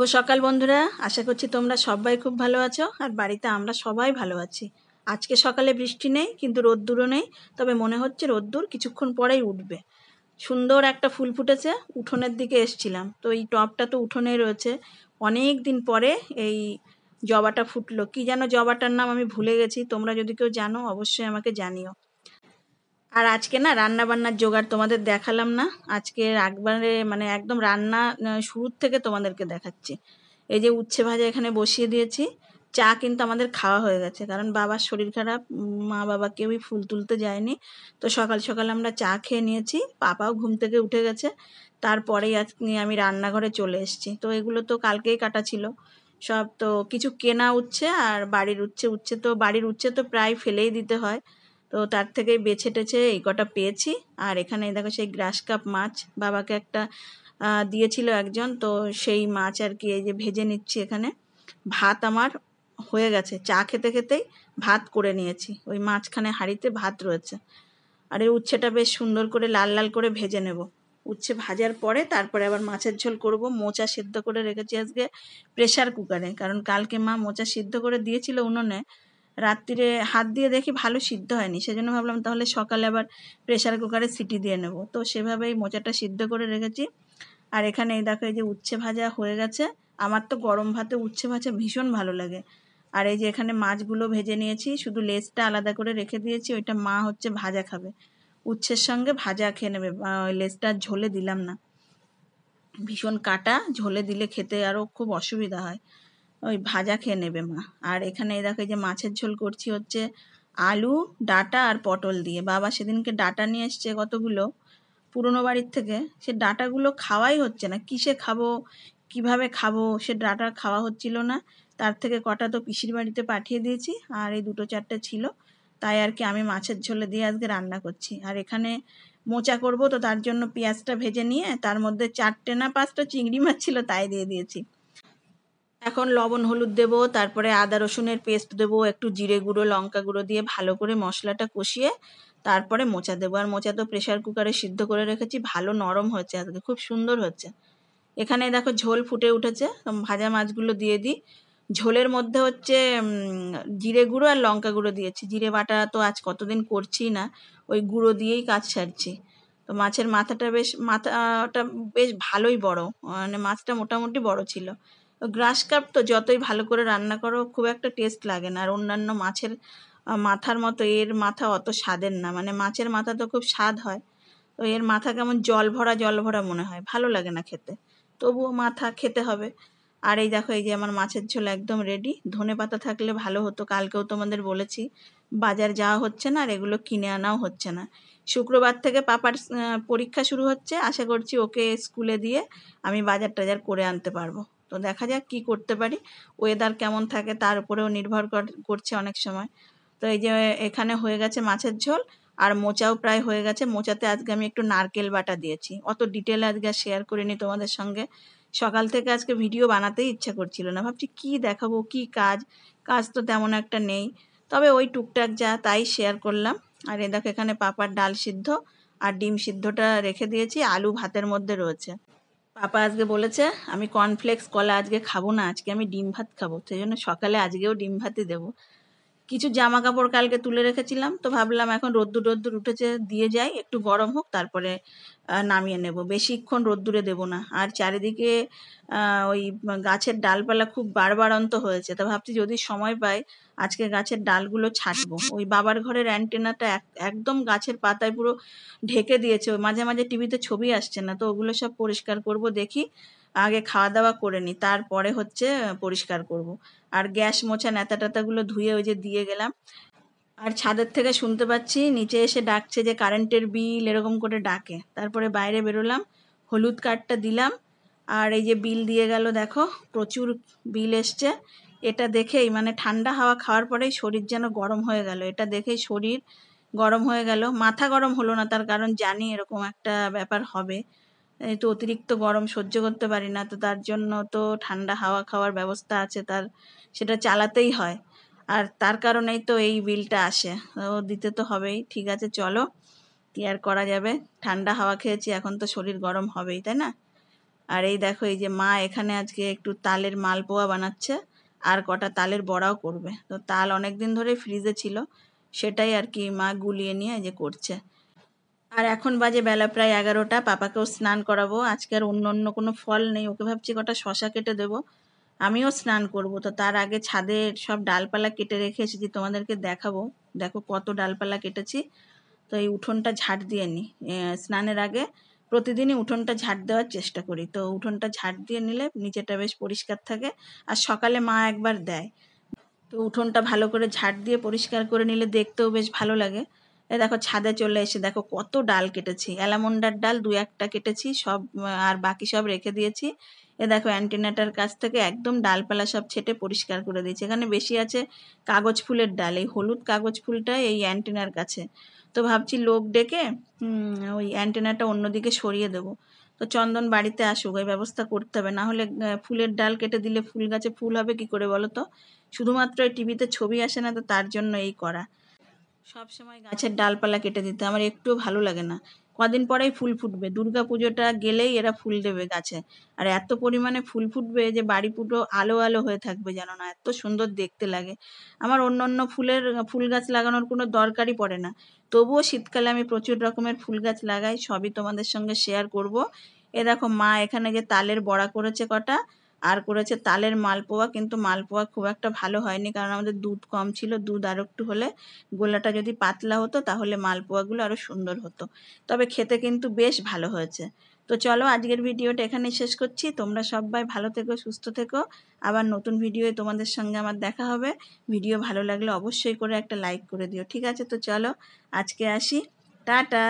শুভ সকাল বন্ধুরা আশা করছি তোমরা সবাই খুব ভালো আছো আর বাড়িতে আমরা সবাই ভালো আছি আজকে সকালে বৃষ্টি নেই কিন্তু রোদ্দুরও নেই তবে মনে হচ্ছে রোদ্দুর কিছুক্ষণ পরেই উঠবে সুন্দর একটা ফুল ফুটেছে উঠোনের দিকে এসছিলাম তো এই টপটা তো উঠোনেই রয়েছে অনেক দিন পরে এই জবাটা ফুটলো কি যেন জবাটার নাম আমি ভুলে গেছি তোমরা যদি কেউ জানো অবশ্যই আমাকে জানিও আর আজকে না রান্না বান্নার জোগাড় তোমাদের দেখালাম না আজকে একবারে মানে একদম রান্না শুরুর থেকে তোমাদেরকে দেখাচ্ছি এই যে উচ্ছে ভাজা এখানে বসিয়ে দিয়েছি চা কিন্তু আমাদের খাওয়া হয়ে গেছে কারণ বাবার শরীর খারাপ মা বাবা কেউই ফুল তুলতে যায়নি তো সকাল সকাল আমরা চা খেয়ে নিয়েছি পাপাও ঘুম থেকে উঠে গেছে তারপরেই আজ আমি রান্নাঘরে চলে এসেছি তো এগুলো তো কালকেই কাটা ছিল সব তো কিছু কেনা উচ্ছে আর বাড়ির উচ্ছে উচ্ছে তো বাড়ির উচ্ছে তো প্রায় ফেলেই দিতে হয় তো তার থেকে বেছে টেছে এই কটা পেয়েছি আর এখানে দেখো সেই গ্রাস কাপ মাছ বাবাকে একটা দিয়েছিল একজন তো সেই মাছ আর কি এই যে ভেজে নিচ্ছি এখানে ভাত আমার হয়ে গেছে চা খেতে খেতেই ভাত করে নিয়েছি ওই মাছখানে হাঁড়িতে ভাত রয়েছে আর এই উচ্ছেটা বেশ সুন্দর করে লাল লাল করে ভেজে নেব উচ্ছে ভাজার পরে তারপরে আবার মাছের ঝোল করব মোচা সিদ্ধ করে রেখেছি আজকে প্রেশার কুকারে কারণ কালকে মা মোচা সিদ্ধ করে দিয়েছিল উনুনে রাত্রিরে হাত দিয়ে দেখি ভালো সিদ্ধ হয়নি সেজন্য ভাবলাম তাহলে সকালে আবার প্রেশার কুকারে সিটি দিয়ে নেব তো সেভাবেই মোচাটা সিদ্ধ করে রেখেছি আর এখানে এই দেখো এই যে উচ্ছে ভাজা হয়ে গেছে আমার তো গরম ভাতে উচ্ছে ভাজা ভীষণ ভালো লাগে আর এই যে এখানে মাছগুলো ভেজে নিয়েছি শুধু লেজটা আলাদা করে রেখে দিয়েছি ওইটা মা হচ্ছে ভাজা খাবে উচ্ছের সঙ্গে ভাজা খেয়ে নেবে ওই লেসটা ঝোলে দিলাম না ভীষণ কাটা ঝোলে দিলে খেতে আরও খুব অসুবিধা হয় ওই ভাজা খেয়ে নেবে মা আর এখানে দেখো যে মাছের ঝোল করছি হচ্ছে আলু ডাটা আর পটল দিয়ে বাবা সেদিনকে ডাটা নিয়ে এসছে কতগুলো পুরনো বাড়ির থেকে সে ডাটাগুলো খাওয়াই হচ্ছে না কিসে খাবো কিভাবে খাবো সে ডাটা খাওয়া হচ্ছিল না তার থেকে কটা তো পিসির বাড়িতে পাঠিয়ে দিয়েছি আর এই দুটো চারটে ছিল তাই আর কি আমি মাছের ঝোলে দিয়ে আজকে রান্না করছি আর এখানে মোচা করব তো তার জন্য পেঁয়াজটা ভেজে নিয়ে তার মধ্যে চারটে না পাঁচটা চিংড়ি মাছ ছিল তাই দিয়ে দিয়েছি এখন লবণ হলুদ দেবো তারপরে আদা রসুনের পেস্ট দেবো একটু জিরে গুঁড়ো লঙ্কা গুঁড়ো দিয়ে ভালো করে মশলাটা কষিয়ে তারপরে মোচা দেবো আর মোচা তো প্রেশার কুকারে সিদ্ধ করে রেখেছি ভালো নরম হচ্ছে আজকে খুব সুন্দর হচ্ছে এখানে দেখো ঝোল ফুটে উঠেছে ভাজা মাছগুলো দিয়ে দিই ঝোলের মধ্যে হচ্ছে জিরে গুঁড়ো আর লঙ্কা গুঁড়ো দিয়েছি জিরে বাটা তো আজ কতদিন করছি না ওই গুঁড়ো দিয়েই কাজ সারছি তো মাছের মাথাটা বেশ মাথাটা বেশ ভালোই বড় মানে মাছটা মোটামুটি বড় ছিল গ্রাস কাপ তো যতই ভালো করে রান্না করো খুব একটা টেস্ট লাগে না আর অন্যান্য মাছের মাথার মতো এর মাথা অত স্বাদের না মানে মাছের মাথা তো খুব স্বাদ হয় তো এর মাথা কেমন জল ভরা জল ভরা মনে হয় ভালো লাগে না খেতে তবুও মাথা খেতে হবে আর এই দেখো এই যে আমার মাছের ঝোল একদম রেডি ধনে পাতা থাকলে ভালো হতো কালকেও তোমাদের বলেছি বাজার যাওয়া হচ্ছে না আর এগুলো কিনে আনাও হচ্ছে না শুক্রবার থেকে পাপার পরীক্ষা শুরু হচ্ছে আশা করছি ওকে স্কুলে দিয়ে আমি বাজার টাজার করে আনতে পারবো তো দেখা যাক কি করতে পারি ওয়েদার কেমন থাকে তার উপরেও নির্ভর করছে অনেক সময় তো এই যে এখানে হয়ে গেছে মাছের ঝোল আর মোচাও প্রায় হয়ে গেছে মোচাতে আজকে আমি একটু নারকেল বাটা দিয়েছি অত ডিটেল আজকে শেয়ার করিনি তোমাদের সঙ্গে সকাল থেকে আজকে ভিডিও বানাতেই ইচ্ছা করছিল না ভাবছি কি দেখাবো কি কাজ কাজ তো তেমন একটা নেই তবে ওই টুকটাক যা তাই শেয়ার করলাম আর এ দেখো এখানে পাপার ডাল সিদ্ধ আর ডিম সিদ্ধটা রেখে দিয়েছি আলু ভাতের মধ্যে রয়েছে পাপা আজকে বলেছে আমি কর্নফ্লেক্স কলা আজকে খাবো না আজকে আমি ডিম ভাত খাবো সেই জন্য সকালে আজকেও ডিম ভাতই দেবো কিছু জামা কাপড় কালকে তুলে রেখেছিলাম তো ভাবলাম এখন রোদ্দুর রোদ্দুর উঠেছে দিয়ে যাই একটু গরম হোক তারপরে নামিয়ে নেব বেশিক্ষণ রোদ্দুরে দেবো না আর চারিদিকে ওই গাছের ডালপালা খুব বারবার অন্ত হয়েছে তো ভাবছি যদি সময় পাই আজকে গাছের ডালগুলো ছাঁটবো ওই বাবার ঘরের অ্যান্টেনাটা একদম গাছের পাতায় পুরো ঢেকে দিয়েছে মাঝে মাঝে টিভিতে ছবি আসছে না তো ওগুলো সব পরিষ্কার করব দেখি আগে খাওয়া দাওয়া করে নিই তারপরে হচ্ছে পরিষ্কার করব। আর গ্যাস মোছা নেতা টাতাগুলো ধুয়ে ওই যে দিয়ে গেলাম আর ছাদের থেকে শুনতে পাচ্ছি নিচে এসে ডাকছে যে কারেন্টের বিল এরকম করে ডাকে তারপরে বাইরে বেরোলাম হলুদ কার্ডটা দিলাম আর এই যে বিল দিয়ে গেল দেখো প্রচুর বিল এসছে এটা দেখেই মানে ঠান্ডা হাওয়া খাওয়ার পরেই শরীর যেন গরম হয়ে গেল এটা দেখেই শরীর গরম হয়ে গেল মাথা গরম হলো না তার কারণ জানি এরকম একটা ব্যাপার হবে তো অতিরিক্ত গরম সহ্য করতে পারি না তো তার জন্য তো ঠান্ডা হাওয়া খাওয়ার ব্যবস্থা আছে তার সেটা চালাতেই হয় আর তার কারণেই তো এই বিলটা আসে ও দিতে তো হবেই ঠিক আছে চলো কি আর করা যাবে ঠান্ডা হাওয়া খেয়েছি এখন তো শরীর গরম হবেই তাই না আর এই দেখো এই যে মা এখানে আজকে একটু তালের মালপোয়া বানাচ্ছে আর কটা তালের বড়াও করবে তো তাল অনেক দিন ধরে ফ্রিজে ছিল সেটাই আর কি মা গুলিয়ে নিয়ে যে করছে আর এখন বাজে বেলা প্রায় এগারোটা পাপাকেও স্নান করাবো আজকে আর অন্য অন্য কোনো ফল নেই ওকে ভাবছি কটা শশা কেটে দেবো আমিও স্নান করব তো তার আগে ছাদে সব ডালপালা কেটে রেখে এসেছি তোমাদেরকে দেখাবো দেখো কত ডালপালা কেটেছি তো এই উঠোনটা ঝাড় দিয়ে নিই স্নানের আগে প্রতিদিনই উঠোনটা ঝাড় দেওয়ার চেষ্টা করি তো উঠোনটা ঝাড় দিয়ে নিলে নিচেটা বেশ পরিষ্কার থাকে আর সকালে মা একবার দেয় তো উঠোনটা ভালো করে ঝাড় দিয়ে পরিষ্কার করে নিলে দেখতেও বেশ ভালো লাগে এ দেখো ছাদে চলে এসে দেখো কত ডাল কেটেছি অ্যালামন্ডার ডাল দু একটা কেটেছি সব আর বাকি সব রেখে দিয়েছি এ দেখো অ্যান্টিনাটার কাছ থেকে একদম ডালপালা সব ছেটে পরিষ্কার করে দিয়েছি এখানে বেশি আছে কাগজ ফুলের ডাল এই হলুদ কাগজ ফুলটা এই অ্যান্টিনার কাছে তো ভাবছি লোক ডেকে ওই অ্যান্টেনাটা অন্যদিকে সরিয়ে দেবো তো চন্দন বাড়িতে আসুক এই ব্যবস্থা করতে হবে না হলে ফুলের ডাল কেটে দিলে ফুল গাছে ফুল হবে কি করে বলো তো শুধুমাত্র টিভিতে ছবি আসে না তো তার জন্য এই করা সবসময় গাছের ডালপালা কেটে দিতে আমার একটুও ভালো লাগে না কদিন পরেই ফুল ফুটবে দুর্গা পুজোটা গেলেই এরা ফুল দেবে গাছে আর এত পরিমাণে ফুল ফুটবে যে বাড়ি পুটো আলো আলো হয়ে থাকবে যেন না এত সুন্দর দেখতে লাগে আমার অন্য অন্য ফুলের ফুল গাছ লাগানোর কোনো দরকারই পড়ে না তবুও শীতকালে আমি প্রচুর রকমের ফুল গাছ লাগাই সবই তোমাদের সঙ্গে শেয়ার করব এ দেখো মা এখানে যে তালের বড়া করেছে কটা আর করেছে তালের মালপোয়া কিন্তু মালপোয়া খুব একটা ভালো হয়নি কারণ আমাদের দুধ কম ছিল দুধ আরও একটু হলে গোলাটা যদি পাতলা হতো তাহলে মালপোয়াগুলো আরও সুন্দর হতো তবে খেতে কিন্তু বেশ ভালো হয়েছে তো চলো আজকের ভিডিওটা এখানে শেষ করছি তোমরা সবাই ভালো থেকো সুস্থ থেকো আবার নতুন ভিডিওয়ে তোমাদের সঙ্গে আমার দেখা হবে ভিডিও ভালো লাগলে অবশ্যই করে একটা লাইক করে দিও ঠিক আছে তো চলো আজকে আসি টাটা